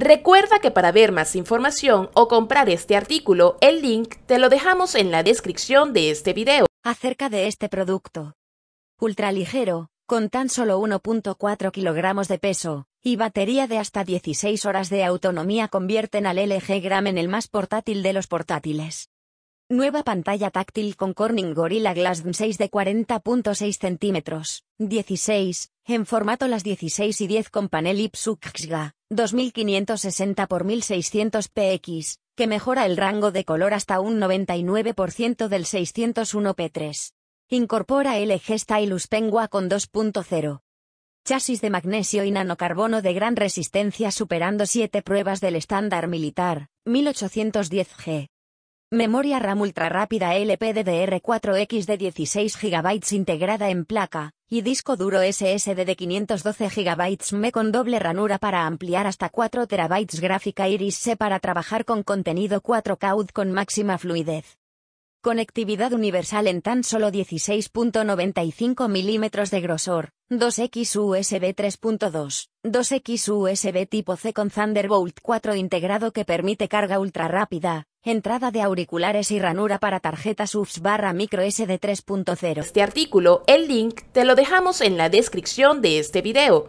Recuerda que para ver más información o comprar este artículo, el link te lo dejamos en la descripción de este video. Acerca de este producto. Ultraligero, con tan solo 1.4 kilogramos de peso, y batería de hasta 16 horas de autonomía convierten al LG Gram en el más portátil de los portátiles. Nueva pantalla táctil con Corning Gorilla Glass 6 de 40.6 centímetros, 16, en formato las 16 y 10 con panel IPSU-XGA, 2560 x 1600 px, que mejora el rango de color hasta un 99% del 601 p3. Incorpora LG Stylus Pengua con 2.0. Chasis de magnesio y nanocarbono de gran resistencia superando 7 pruebas del estándar militar, 1810G. Memoria RAM ultra rápida LPDDR4X de 16 GB integrada en placa, y disco duro SSD de 512 GB ME con doble ranura para ampliar hasta 4 TB gráfica Iris C para trabajar con contenido 4K con máxima fluidez. Conectividad universal en tan solo 16.95 milímetros de grosor, 2X USB 3.2, 2X USB tipo C con Thunderbolt 4 integrado que permite carga ultra rápida, entrada de auriculares y ranura para tarjetas UFS barra micro SD 3.0. Este artículo, el link, te lo dejamos en la descripción de este video.